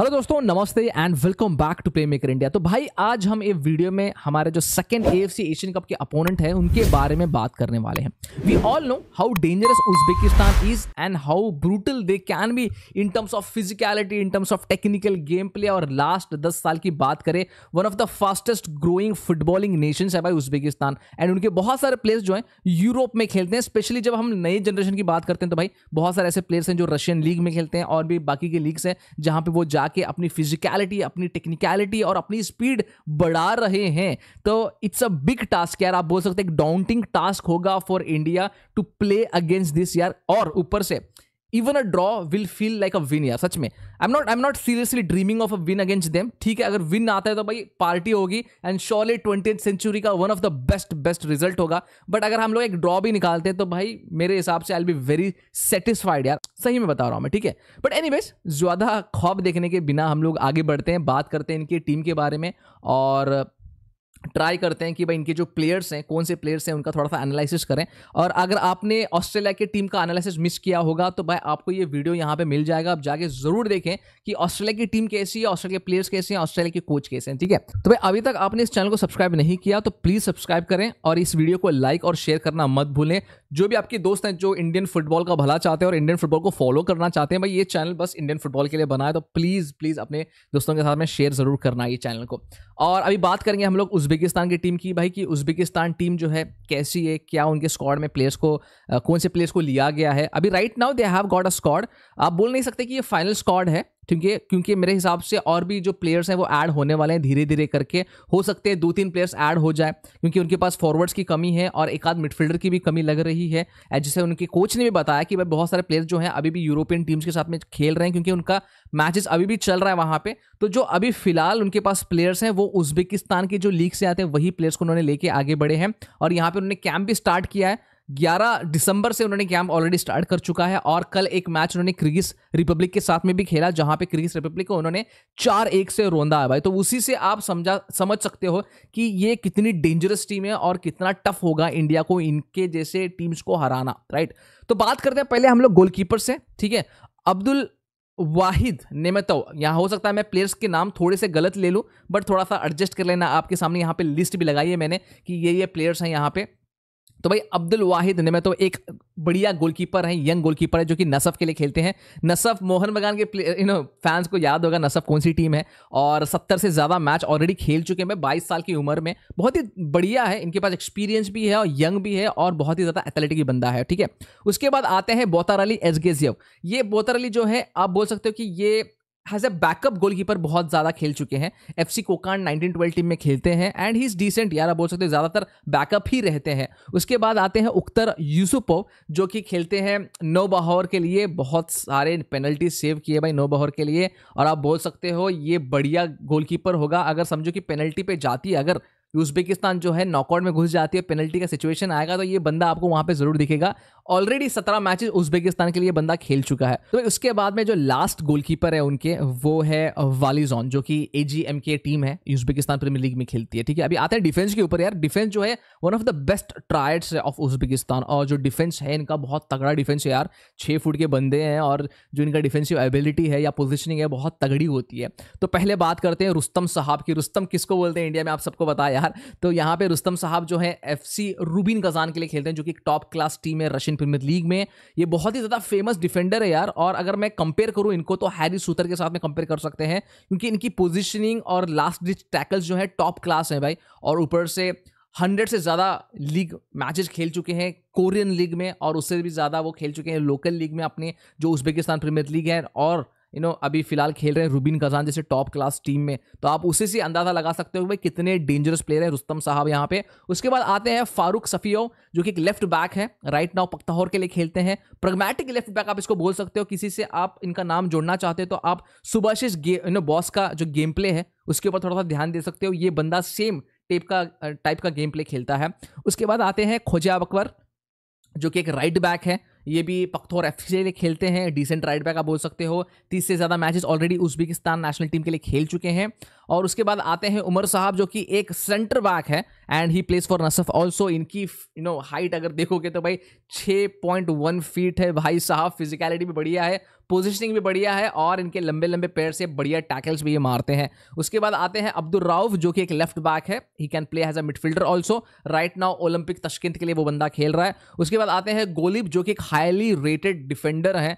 hello दोस्तों namaste and welcome back to play maker India तो भाई आज हम ये वीडियो में हमारे जो सेकंड एएफसी एशियन कप के अपोनेंट हैं उनके बारे में बात करने वाले हैं we all know how dangerous Uzbekistan is and how brutal they can be in terms of physicality in terms of technical game play और लास्ट दस साल की बात करें one of the fastest growing footballing nation है भाई उज्बेकिस्तान एंड उनके बहुत सारे प्लेयर्स जो हैं यूरोप में खेलते हैं स्पेशली जब हम नई जनरेशन की बात करते हैं तो भाई बहुत सारे ऐसे प्लेयर्स हैं जो रशियन लीग में खेलते हैं और भी बाकी के लीग्स हैं जहाँ पर वो जा जाके अपनी फिजिकलिटी अपनी टेक्निकलिटी और अपनी स्पीड बढ़ा रहे हैं तो इट्स अ बिग टास्क यार आप बोल सकते हैं एक डाउंटिंग टास्क होगा for India to play against this यार और ऊपर से even a draw will feel like a win यार सच में I am not I am not seriously dreaming of a win against them ठीक है अगर विन आता है तो भाई पार्टी होगी एंड श्योरली ट्वेंटी सेंचुरी का one of the best best result होगा बट अगर हम लोग एक ड्रॉ भी निकालते हैं तो भाई मेरे हिसाब से आई बी वेरी सेटिस्फाइड यार सही में बता रहा हूँ मैं ठीक है बट एनी वेज ज़्यादा खौफ देखने के बिना हम लोग आगे बढ़ते हैं बात करते हैं इनकी टीम के बारे में और ट्राई करते हैं कि भाई इनके जो प्लेयर्स हैं कौन से प्लेयर्स हैं उनका थोड़ा सा एनालिसिस करें और अगर आपने ऑस्ट्रेलिया की टीम का एनालिसिस मिस किया होगा तो भाई आपको ये वीडियो यहाँ पे मिल जाएगा आप जाके जरूर देखें कि ऑस्ट्रेलिया की टीम कैसी है ऑस्ट्रेलिया के प्लेयर्स कैसे हैं ऑस्ट्रेलिया के कोच कैसे हैं ठीक है तो भाई अभी तक आपने इस चैनल को सब्सक्राइब नहीं किया तो प्लीज़ सब्सक्राइब करें और इस वीडियो को लाइक और शेयर करना मत भूलें जो भी आपके दोस्त हैं जो इंडियन फुटबॉल का भला चाहते हैं और इंडियन फुटबॉल को फॉलो करना चाहते हैं भाई ये चैनल बस इंडियन फुटबॉल के लिए बनाए तो प्लीज़ प्लीज़ अपने दोस्तों के साथ में शेयर जरूर करना ये चैनल को और अभी बात करेंगे हम लोग उस उज्बेकिस्तान की टीम की भाई कि उज्बेकिस्तान टीम जो है कैसी है क्या उनके स्क्वाड में प्लेयर्स को कौन से प्लेयर्स को लिया गया है अभी right now they have got a squad आप बोल नहीं सकते कि ये फाइनल स्क्वाड है ठीक है क्योंकि मेरे हिसाब से और भी जो प्लेयर्स हैं वो ऐड होने वाले हैं धीरे धीरे करके हो सकते हैं दो तीन प्लेयर्स ऐड हो जाए क्योंकि उनके पास फॉरवर्ड्स की कमी है और एक आध मिडफील्डर की भी कमी लग रही है जैसे उनके कोच ने भी बताया कि भाई बहुत सारे प्लेयर्स जो हैं अभी भी यूरोपियन टीम्स के साथ में खेल रहे हैं क्योंकि उनका मैचेस अभी भी चल रहा है वहाँ पर तो जो अभी फिलहाल उनके पास प्लेयर्स हैं वो उज्बेकिस्तान की जो लीग से आते हैं वही प्लेयर्स को उन्होंने लेके आगे बढ़े हैं और यहाँ पर उन्होंने कैंप भी स्टार्ट किया है 11 दिसंबर से उन्होंने कैंप ऑलरेडी स्टार्ट कर चुका है और कल एक मैच उन्होंने क्रिगिस रिपब्लिक के साथ में भी खेला जहां पे क्रिगिस रिपब्लिक को उन्होंने चार एक से रोंदा है भाई तो उसी से आप समझा समझ सकते हो कि ये कितनी डेंजरस टीम है और कितना टफ होगा इंडिया को इनके जैसे टीम्स को हराना राइट तो बात करते हैं पहले हम लोग गोलकीपर से ठीक है अब्दुल वाहिद नेमतव यहाँ हो सकता है मैं प्लेयर्स के नाम थोड़े से गलत ले लूँ बट थोड़ा सा एडजस्ट कर लेना आपके सामने यहाँ पे लिस्ट भी लगाई है मैंने कि ये ये प्लेयर्स हैं यहाँ पे तो भाई अब्दुल वाहिद ने में तो एक बढ़िया गोलकीपर है यंग गोलकीपर है जो कि नसफ के लिए खेलते हैं नसफ मोहन बगान के यू नो फैंस को याद होगा नसफ कौन सी टीम है और सत्तर से ज़्यादा मैच ऑलरेडी खेल चुके हैं बाईस साल की उम्र में बहुत ही बढ़िया है इनके पास एक्सपीरियंस भी है और यंग भी है और बहुत ही ज़्यादा एथलेटिक बंदा है ठीक है उसके बाद आते हैं बोतार अली एजगेजियव ये बोतार अली जो है आप बोल सकते हो कि ये हैज अ बैकअप गोलकीपर बहुत ज़्यादा खेल चुके हैं F C Kokand nineteen twelve team में खेलते हैं एंड ही इज़ डिसेंट यार बोल सकते हैं ज़्यादातर बैकअप ही रहते हैं उसके बाद आते हैं उख्तर यूसुपो जो कि खेलते हैं नो बहावर के लिए बहुत सारे पेनल्टी सेव किए भाई नो बहावर के लिए और आप बोल सकते हो ये बढ़िया गोलकीपर होगा अगर समझो कि पेनल्टी पे जाती है अगर उज्बेकिस्तान जो है नॉकआउट में घुस जाती है पेनल्टी का सिचुएशन आएगा तो ये बंदा आपको वहां पे जरूर दिखेगा ऑलरेडी सत्रह मैचेस उज्बेकिस्तान के लिए बंदा खेल चुका है तो उसके बाद में जो लास्ट गोलकीपर है उनके वो है वालीजॉन जो कि एजीएम के टीम है उज्बेकिस्तान प्रीमियर लीग में खेलती है ठीक है अभी आते हैं डिफेंस के ऊपर यार डिफेंस जो है one of the best triads है ऑफ उज्बेकिस्तान और जो डिफेंस है इनका बहुत तगड़ा डिफेंस है यार छः फुट के बंदे हैं और जो इनका डिफेंसिव एबिलिटी है या पोजिशनिंग है बहुत तगड़ी होती है तो पहले बात करते हैं रुस्तम साहब की रुस्तम किसको बोलते हैं इंडिया में आप सबको बताया यार तो यहाँ पे रुस्तम साहब जो है एफ रूबिन कजान के लिए खेलते हैं जो कि टॉप क्लास टीम है रशियन प्रीमियर लीग में ये बहुत ही ज़्यादा फेमस डिफेंडर है यार और अगर मैं कंपेयर करूँ इनको तो हैरी सूतर के साथ में कंपेयर कर सकते हैं क्योंकि इनकी पोजिशनिंग और लास्ट डिच टैकल्स जो है टॉप क्लास हैं भाई और ऊपर से हंड्रेड से ज़्यादा लीग मैचेस खेल चुके हैं कोरियन लीग में और उससे भी ज़्यादा वो खेल चुके हैं लोकल लीग में अपने जो उज्बेकिस्तान प्रीमियर लीग है और यू नो अभी फिलहाल खेल रहे हैं रूबीन कजान जैसे टॉप क्लास टीम में तो आप उसी से अंदाज़ा लगा सकते हो भाई कितने डेंजरस प्लेयर हैं रुस्तम साहब यहाँ पे उसके बाद आते हैं फारूक सफियो जो कि एक लेफ्ट बैक है राइट नाउ पख्ताहौर के लिए खेलते हैं प्रगमेटिक लेफ्ट बैक आप इसको बोल सकते हो किसी से आप इनका नाम जोड़ना चाहते हो तो आप सुभाषिश यू नो बॉस का जो गेम प्ले है उसके ऊपर थोड़ा सा ध्यान दे सकते हो ये बंदा सेम टेप का टाइप का गेम प्ले खेलता है उसके बाद आते हैं खोजा अकबर जो कि एक राइट बैक है ये भी पख्तौर एफ के लिए खेलते हैं डिसेंट राइट बैक आप बोल सकते हो तीस से ज़्यादा matches already Uzbekistan national team के लिए खेल चुके हैं और उसके बाद आते हैं उमर साहब जो कि एक सेंटर बैक है and he plays for Nasaf also इनकी यू नो हाइट अगर देखोगे तो भाई छः पॉइंट वन फीट है भाई साहब फिजिकलिटी भी बढ़िया है पोजिशनिंग भी बढ़िया है और इनके लंबे लंबे पैर से बढ़िया टैकल्स भी ये मारते हैं उसके बाद आते हैं अब्दुल राउफ जो कि एक लेफ्ट बैक है he can play as a midfielder also right now Olympic Tashkent के लिए वो बंदा खेल रहा है उसके बाद आते हैं गोलिब जो कि एक हाईली रेटेड डिफेंडर है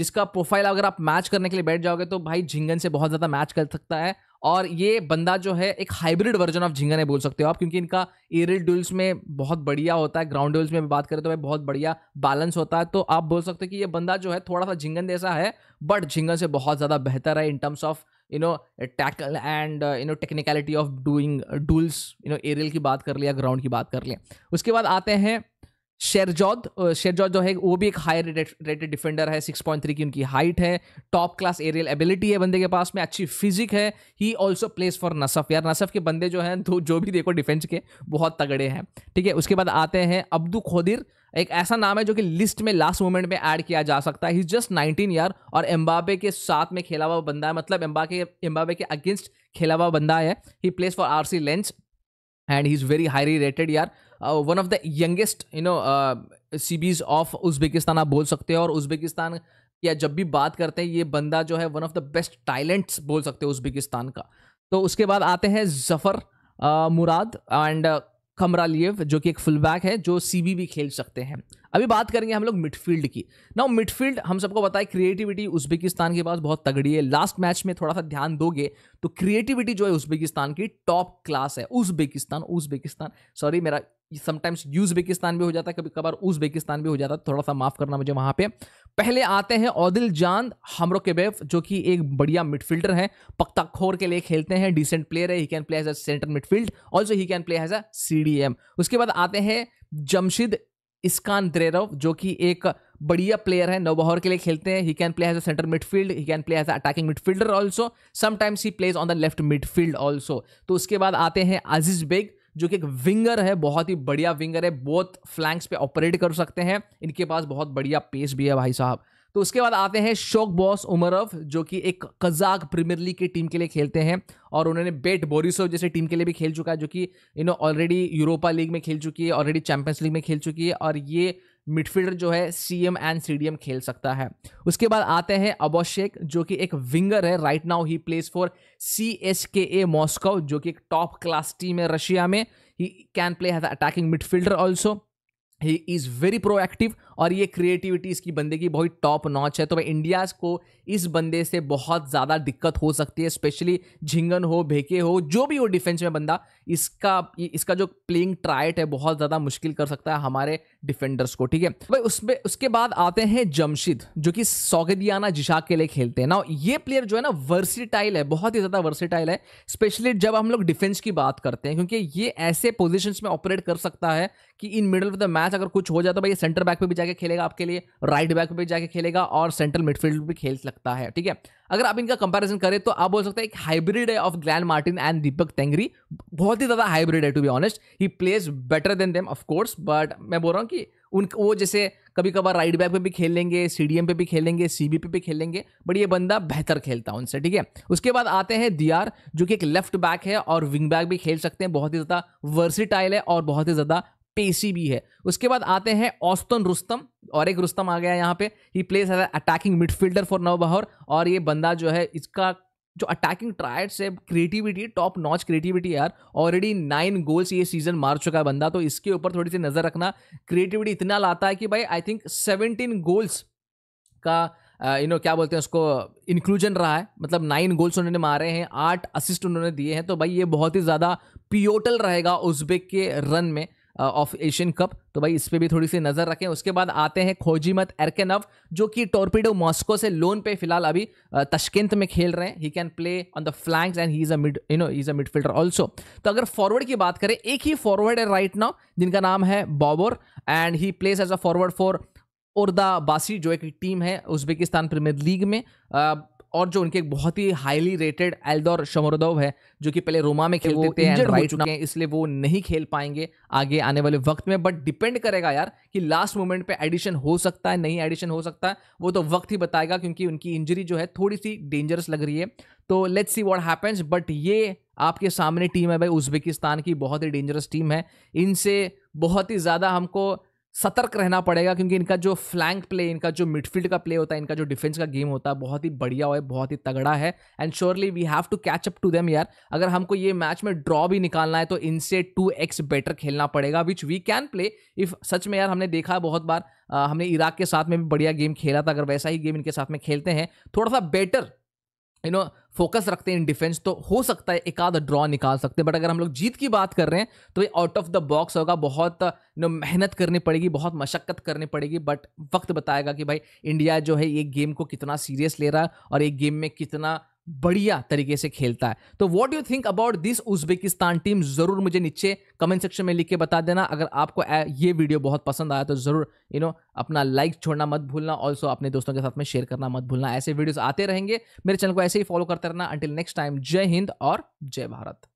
जिसका प्रोफाइल अगर आप मैच करने के लिए बैठ जाओगे तो भाई झिंगन से बहुत ज़्यादा मैच कर सकता है और ये बंदा जो है एक हाइब्रिड वर्जन ऑफ झिंगन है बोल सकते हो आप क्योंकि इनका एरियल डुल्स में बहुत बढ़िया होता है ग्राउंड डुल्स में भी बात करें तो भाई बहुत बढ़िया बैलेंस होता है तो आप बोल सकते हो कि ये बंदा जो है थोड़ा सा झिंगन जैसा है बट झिंगन से बहुत ज़्यादा बेहतर है in terms of you know tackle and you know technicality of doing duels you know aerial की बात कर लिया ग्राउंड की बात कर लिया उसके बाद आते हैं शेरजौद शेरजौद जो है वो भी एक हाई रेटेड डिफेंडर है 6.3 की उनकी हाइट है टॉप क्लास एरियल एबिलिटी है बंदे के पास में अच्छी फिजिक है he also plays for Nasaf यार नसफ के बंदे जो हैं तो जो भी देखो डिफेंस के बहुत तगड़े हैं ठीक है उसके बाद आते हैं अब्दू खोदिर एक ऐसा नाम है जो कि लिस्ट में लास्ट मोमेंट में ऐड किया जा सकता है ही जस्ट नाइनटीन ईयर और एम्बाबे के साथ में खेला हुआ बंदा है मतलब एम्बाबे के एम्बाबे के अगेंस्ट खेला हुआ बंदा है he plays for R C Lens and he is very highly rated यार one of the youngest you know CBs of Uzbekistan आप बोल सकते हो और उज्बेकिस्तान या जब भी बात करते हैं ये बंदा जो है one of the best talents बोल सकते हो उज्बेकिस्तान का तो उसके बाद आते हैं जफर आ, मुराद एंड लियव जो कि एक फुलबैक है जो बी भी खेल सकते हैं अभी बात करेंगे हम लोग मिडफील्ड की ना मिडफील्ड हम सबको बताए क्रिएटिविटी उज्बेकिस्तान के पास बहुत तगड़ी है लास्ट मैच में थोड़ा सा ध्यान दोगे तो क्रिएटिविटी जो है उज्बेकिस्तान की टॉप क्लास है उज्बेकिस्तान उज्बेकिस्तान सॉरी मेरा समटाइम्स यूजबेकिस्तान भी हो जाता है कभी कभार उजबेकिस्तान भी हो जाता है तो थोड़ा सा माफ़ करना मुझे वहां पे पहले आते हैं औदिल जान हमरो के बेफ जो कि एक बढ़िया मिडफील्डर है पक्ता खोर के लिए खेलते हैं डिसेंट प्लेयर है he can play as a center midfield also he can play as a C D M उसके बाद आते हैं जमशेद इस्कान द्रेरव जो कि एक बढ़िया प्लेयर है नवबहर के लिए खेलते हैं he can play as a center midfield he can play as a attacking midfielder also sometimes he plays on the left midfield also तो उसके बाद आते हैं अजीज बेग जो कि एक विंगर है बहुत ही बढ़िया विंगर है बहुत फ्लैंक्स पे ऑपरेट कर सकते हैं इनके पास बहुत बढ़िया पेस भी है भाई साहब तो उसके बाद आते हैं शोक बॉस उमरव जो कि एक कजाक प्रीमियर लीग की टीम के लिए खेलते हैं और उन्होंने बेट बोरिसो जैसे टीम के लिए भी खेल चुका है जो कि you know already Europa league में खेल चुकी है ऑलरेडी चैंपियंस लीग में खेल चुकी है और ये मिडफील्डर जो है C M and C D M खेल सकता है उसके बाद आते हैं अबोशेक जो कि एक विंगर है right now he plays for C S K A Moscow जो कि एक टॉप क्लास टीम है रशिया में he can play has attacking midfielder also he is very proactive और ये क्रिएटिविटी इसकी बंदे की बहुत टॉप नॉच है तो भाई इंडिया को इस बंदे से बहुत ज़्यादा दिक्कत हो सकती है स्पेशली झिंगन हो भेके हो जो भी हो डिफेंस में बंदा इसका इसका जो प्लेइंग ट्राइट है बहुत ज़्यादा मुश्किल कर सकता है हमारे डिफेंडर्स को ठीक है भाई उसमें उसके बाद आते हैं जमशेद जो कि सौगदियाना जिशाक के लिए खेलते हैं ना ये प्लेयर जो है ना वर्सीटाइल है बहुत ही ज़्यादा वर्सीटाइल है स्पेशली जब हम लोग डिफेंस की बात करते हैं क्योंकि ये ऐसे पोजिशन में ऑपरेट कर सकता है कि in middle of the match अगर कुछ हो जाए तो भाई सेंटर बैक पर भी जाके खेलेगा आपके लिए राइट बैक पे जाके खेलेगा और सेंट्रल मिडफील्ड भी खेल सकता है ठीक है अगर आप इनका कंपैरिजन करें तो आप बोल सकते हैं एक हाइब्रिड है ऑफ ग्लैन मार्टिन एंड दीपक तेंगरी बहुत ही ज़्यादा हाइब्रिड है to be honest he plays better than them of course but मैं बोल रहा हूँ कि उन वो जैसे कभी कभार राइट बैक पे भी खेल लेंगे सी पे भी खेलेंगे सी बी पे भी खेल लेंगे बट ये बंदा बेहतर खेलता है उनसे ठीक है उसके बाद आते हैं दी जो कि एक लेफ्ट बैक है और विंग बैक भी खेल सकते हैं बहुत ही ज़्यादा वर्सिटाइल है और बहुत ही ज़्यादा पेशी भी है उसके बाद आते हैं औस्तन रुस्तम और एक रुस्तम आ गया यहाँ पे he plays as attacking midfielder for बहोर और ये बंदा जो है इसका जो अटैकिंग ट्रायड्स है क्रिएटिविटी टॉप नॉच क्रिएटिविटी यार ऑलरेडी नाइन गोल्स ये सीजन मार चुका है बंदा तो इसके ऊपर थोड़ी सी नज़र रखना क्रिएटिविटी इतना लाता है कि भाई आई थिंक सेवनटीन गोल्स का यू नो क्या बोलते हैं उसको इंक्लूजन रहा है मतलब नाइन गोल्स उन्होंने मारे हैं आठ असिस्ट उन्होंने दिए हैं तो भाई ये बहुत ही ज़्यादा पियोटल रहेगा उज्बेक के रन में ऑफ एशियन कप तो भाई इस पर भी थोड़ी सी नज़र रखें उसके बाद आते हैं खोजीमत एरकेनव जो कि टोरपीडो मॉस्को से लोन पे फिलहाल अभी तशकंत में खेल रहे हैं he can play on the flanks and he is a mid you know is a midfielder also तो अगर फॉरवर्ड की बात करें एक ही फॉरवर्ड है राइट नाउ जिनका नाम है Bobur and he plays as a forward for Ordabasy जो एक टीम है उज्बेकिस्तान प्रीमियर लीग में और जो उनके एक बहुत ही हाईली रेटेड एल्दोर शमरदव है जो कि पहले रोमा में खेलते थे एंड राइट हैं इसलिए वो नहीं खेल पाएंगे आगे आने वाले वक्त में बट डिपेंड करेगा यार कि लास्ट मोमेंट पे एडिशन हो सकता है नहीं एडिशन हो सकता है वो तो वक्त ही बताएगा क्योंकि उनकी इंजरी जो है थोड़ी सी डेंजरस लग रही है तो let's see what happens but ये आपके सामने टीम है भाई उज्बेकिस्तान की बहुत ही डेंजरस टीम है इनसे बहुत ही ज़्यादा हमको सतर्क रहना पड़ेगा क्योंकि इनका जो फ्लैंक प्ले इनका जो मिडफील्ड का प्ले होता है इनका जो डिफेंस का गेम होता है बहुत ही बढ़िया है बहुत ही तगड़ा है and surely we have to catch up to them यार अगर हमको ये मैच में ड्रॉ भी निकालना है तो इनसे टू एक्स बेटर खेलना पड़ेगा which we can play if सच में यार हमने देखा है बहुत बार आ, हमने इराक के साथ में भी बढ़िया गेम खेला था अगर वैसा ही गेम इनके साथ में खेलते हैं थोड़ा सा बेटर यू नो फोकस रखते हैं इन डिफेंस तो हो सकता है एक आध ड्रॉ निकाल सकते हैं बट अगर हम लोग जीत की बात कर रहे हैं तो ये आउट ऑफ द बॉक्स होगा बहुत नो मेहनत करनी पड़ेगी बहुत मशक्क़त करनी पड़ेगी बट वक्त बताएगा कि भाई इंडिया जो है ये गेम को कितना सीरियस ले रहा है और एक गेम में कितना बढ़िया तरीके से खेलता है तो what you think about this Uzbekistan team जरूर मुझे नीचे कमेंट सेक्शन में लिख के बता देना अगर आपको ये वीडियो बहुत पसंद आया तो जरूर यू you नो know, अपना लाइक छोड़ना मत भूलना ऑल्सो अपने दोस्तों के साथ में शेयर करना मत भूलना ऐसे वीडियोस आते रहेंगे मेरे चैनल को ऐसे ही फॉलो करते रहना अंटिल नेक्स्ट टाइम जय हिंद और जय भारत